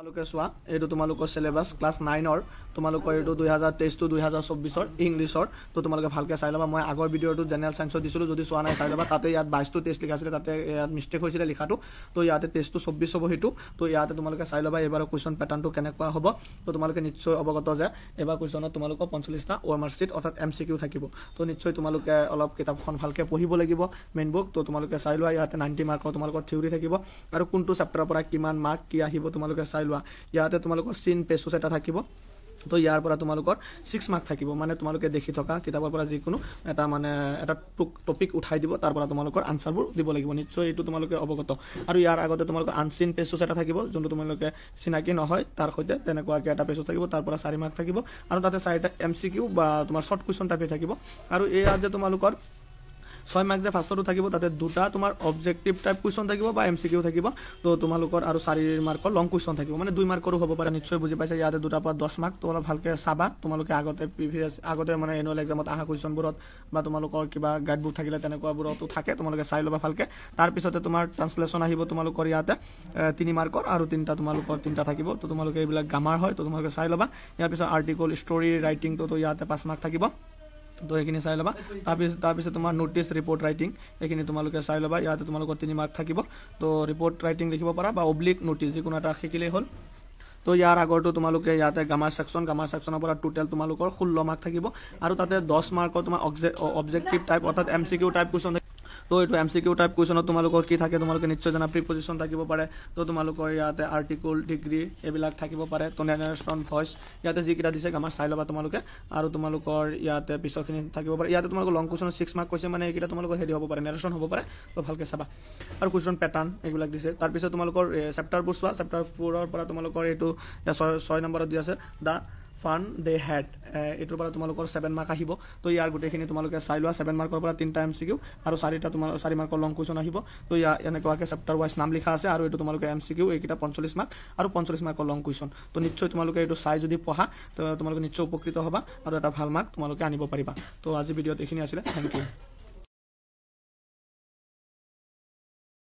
তোমালোকে চোৱা এইটো তোমালোকৰ চিলেবাছ ক্লাছ নাইনৰ তোমালোকৰ এইটো দুই হাজাৰ তেইছ টু দুই হাজাৰ চৌব্বিছৰ ইংলিছৰ ত' তোমালোকে ভালকৈ চাই ল'বা মই আগৰ ভিডিঅ'টো জেনেৰেল চাইন্সত দিছিলোঁ যদি চোৱা নাই চাই ল'বা তাতে ইয়াত বাইছটো টেষ্ট লিখা আছিলে তাতে ইয়াত মিষ্টেক হৈছিলে লিখাটো তো ইয়াতে টেষ্টটো চৌব্বিছ হ'ব সেইটো তো ইয়াতে তোমালোকে চাই ল'বা এইবাৰ কুৱেশ্যন পেটাৰ্ণটো কেনেকুৱা হ'ব ত' তোমালোকে নিশ্চয় অৱগত যে এইবাৰ কুৱেশ্যনত তোমালোকৰ পঞ্চল্লিছটা ৱাৰ্মাৰ্ক শ্বিট অৰ্থাৎ এম চি কিউ থাকিব তো নিশ্চয় তোমালোকে অলপ কিতাপখন ভালকৈ পঢ়িব লাগিব মেইন বুক ত' তোমালোকে চাই লোৱা ইয়াতে নাইণ্টি মাৰ্কৰ তোমালোকৰ থিয়ৰি থাকিব আৰু কোনটো চেপ্টাৰৰ পৰা কিমান মাৰ্ক কি আহিব তোমালোকে চাই লোৱা লোৱা ইয়াতে তোমালোকৰ চিন পেচোচ এটা থাকিব তো ইয়াৰ পৰা তোমালোকৰ ছিক্স মাৰ্ক থাকিব মানে তোমালোকে দেখি থকা কিতাপৰ পৰা যিকোনো এটা মানে এটা টপিক উঠাই দিব তাৰ পৰা তোমালোকৰ আনচাৰবোৰ দিব লাগিব নিশ্চয় এইটো তোমালোকে অৱগত আৰু ইয়াৰ আগতে তোমালোকৰ আনচিন পেচোচ এটা থাকিব যোনটো তোমালোকে চিনাকি নহয় তাৰ সৈতে তেনেকুৱাকে এটা পেচোচ থাকিব তাৰ পৰা চাৰি মাৰ্ক থাকিব আৰু তাতে চাৰিটা এম চি কিউ বা তোমাৰ শ্বৰ্ট কুৱেশ্যন টাইপে থাকিব আৰু এয়া যে তোমালোকৰ ছয় মাৰ্ক যে ফাৰ্ষ্টতো থাকিব তাতে দুটা তোমাৰ অবজেক্টিভ টাইপ কুৱেশ্যন থাকিব বা এম চি কিউ থাকিব তো তোমালোকৰ আৰু চাৰি মাৰ্কৰ লং কুৱেশ্যন থাকিব মানে দুই মাৰ্কৰো হ'ব পাৰে নিশ্চয় বুজি পাইছে ইয়াতে দুটাৰ পৰা দহ মাৰ্ক তো অলপ ভালকৈ চাবা তোমালোকে আগতে প্ৰিভিয়াছ আগতে মানে এনুৱেল এক্সামত অহা কুৱেশ্যনবোৰত বা তোমালোকৰ কিবা গাইডবুক থাকিলে তেনেকুৱাবোৰতো থাকে তোমালোকে চাই ল'বা ভালকৈ তাৰপিছতে তোমাৰ ট্ৰান্সলেশ্যন আহিব তোমালোকৰ ইয়াতে তিনি মাৰ্কৰ আৰু তিনিটা তোমালোকৰ তিনিটা থাকিব তো তোমালোকে এইবিলাক গ্ৰামাৰ হয় ত' তোমালোকে চাই ল'বা ইয়াৰ পিছত আৰ্টিকল ষ্টৰি ৰাইটিংটোতো ইয়াতে পাঁচ মাৰ্ক থাকিব তো সেইখিনি চাই ল'বা তাৰপিছত তাৰপিছত তোমাৰ নোটিচ ৰিপৰ্ট ৰাইটিং এইখিনি তোমালোকে চাই ল'বা ইয়াতে তোমালোকৰ তিনি মাৰ্ক থাকিব তো ৰিপৰ্ট ৰাইটিং লিখিব পাৰা বা অব্লিক নোটিচ যিকোনো এটা শিকিলেই হ'ল তো ইয়াৰ আগৰটো তোমালোকে ইয়াতে গামাৰ ছেকশ্যন গামাৰ ছেকশ্যনৰ পৰা টোটেল তোমালোকৰ ষোল্ল মাৰ্ক থাকিব আৰু তাতে দহ মাৰ্কৰ তোমাৰ অবজেক্টিভ টাইপ অৰ্থাৎ M C Q type question থাকিব তো এইটো এম চি কিউ টাইপ কুৱেশ্যনত তোমালোকৰ কি থাকে তোমালোকে নিশ্চয় জানা প্ৰিপজিশ্যন থাকিব পাৰে তো তোমালোকৰ ইয়াতে আৰ্টিকল ডিগ্ৰী এইবিলাক থাকিব পাৰে তো নেনাৰেশ্যন ভইচ ইয়াতে যিকেইটা দিছে আমাৰ চাই ল'বা তোমালোকে আৰু তোমালোকৰ ইয়াতে পিছৰখিনি থাকিব পাৰে ইয়াতে তোমালোকৰ লং কুৱেশ্যন ছিক্স মাৰ্ক কৈছে মানে এইকেইটা তোমালোকৰ হেৰি হ'ব পাৰে নেৰেশ্যন হ'ব পাৰে তো ভালকৈ চাবা আৰু কুৱেশ্যন পেটাৰ্ণ এইবিলাক দিছে তাৰপিছত তোমালোকৰ চেপ্টাৰবোৰ চোৱা চেপ্টাৰ ফ'ৰৰ পৰা তোমালোকৰ এইটো ছয় ছয় নম্বৰত দি আছে দা ফান দে হেড এইটোৰ পৰা তোমালোকৰ ছেভেন মাৰ্ক আহিব তো ইয়াৰ গোটেইখিনি তোমালোকে চাই লোৱা ছেভেন মাৰ্কৰ পৰা তিনিটা এম চি কিউ আৰু চাৰিটা তোমাৰ চাৰি মাৰ্কৰ লং কুৱেশ্যন আহিব তো ইয়াৰ এনেকুৱাকৈ চেপ্টাৰ ৱাইজ নাম লিখা আছে আৰু এইটো তোমালোকে এম চি কিউ এইকেইটা পঞ্চল্লিছ মাৰ্ক আৰু পঞ্চল্লিছ মাৰ্কৰ লং কুৱেশ্যন তো নিশ্চয় তোমালোকে এইটো চাই যদি পঢ়া তো তোমালোকে নিশ্চয় উপকৃত হ'বা আৰু এটা ভাল মাৰ্ক তোমালোকে আনিব পাৰিবা তো আজি ভিডিঅ'ত এইখিনি আছিলে থেংক ইউ